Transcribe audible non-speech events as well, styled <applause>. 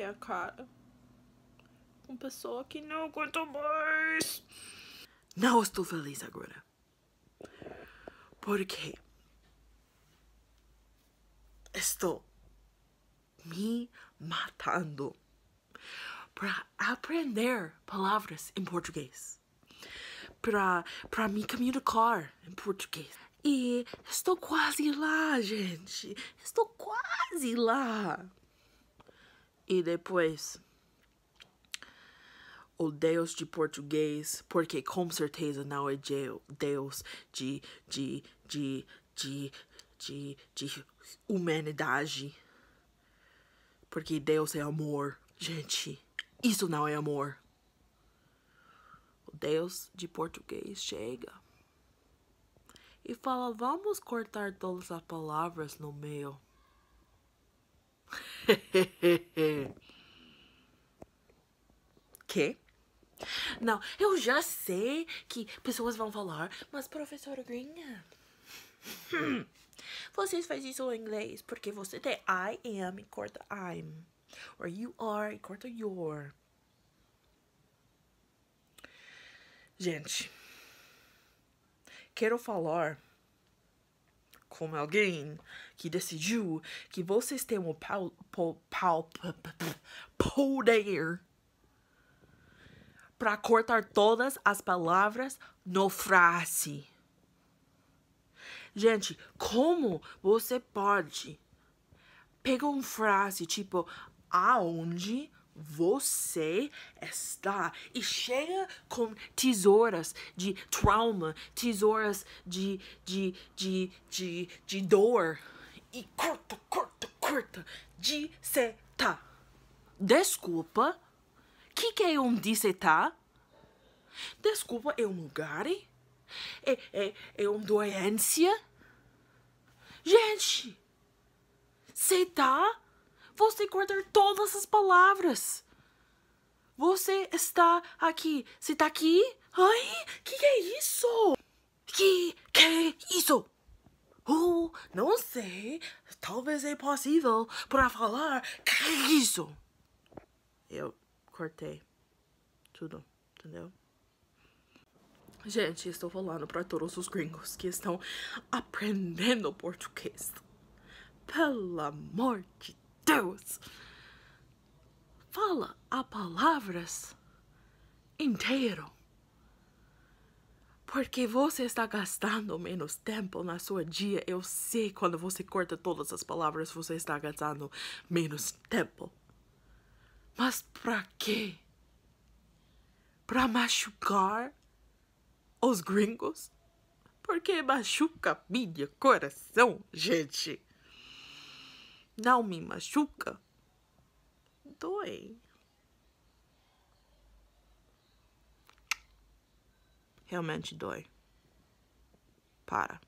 é a cara. Uma pessoa que não aguenta mais. Não estou feliz agora. Porque estou me matando para aprender palavras em português, para para me comunicar em português. E estou quase lá, gente. Estou quase lá. E depois, o Deus de português, porque com certeza não é Deus de, de, de, de, de, de humanidade. Porque Deus é amor. Gente, isso não é amor. O Deus de português chega e fala: vamos cortar todas as palavras no meio. <laughs> que? Não, eu já sei que pessoas vão falar, mas professora Grinha, hum, vocês fazem isso em inglês porque você tem I am e corta I'm, or you are e corta your. Gente, quero falar como alguém que decidiu que vocês têm o pau, poder para cortar todas as palavras no frase. Gente, como você pode pegar uma frase tipo aonde você está e chega com tesouras de trauma, tesouras de, de, de, de, de dor e corta, corta, corta, dissetar. Desculpa, o que, que é um disseta Desculpa, é um lugar? É, é, é uma doença? Gente, você tá? Você cortar todas as palavras. Você está aqui. Você está aqui? Ai, que é isso? Que que é isso? Oh, não sei. Talvez é possível para falar que é isso. Eu cortei tudo, entendeu? Gente, estou falando para todos os gringos que estão aprendendo português. Pelo amor de Deus! Fala a palavras inteiro. Porque você está gastando menos tempo na sua dia. Eu sei quando você corta todas as palavras, você está gastando menos tempo. Mas pra quê? Pra machucar os gringos? Porque machuca minha coração, gente não me machuca. Dói. Realmente dói. Para.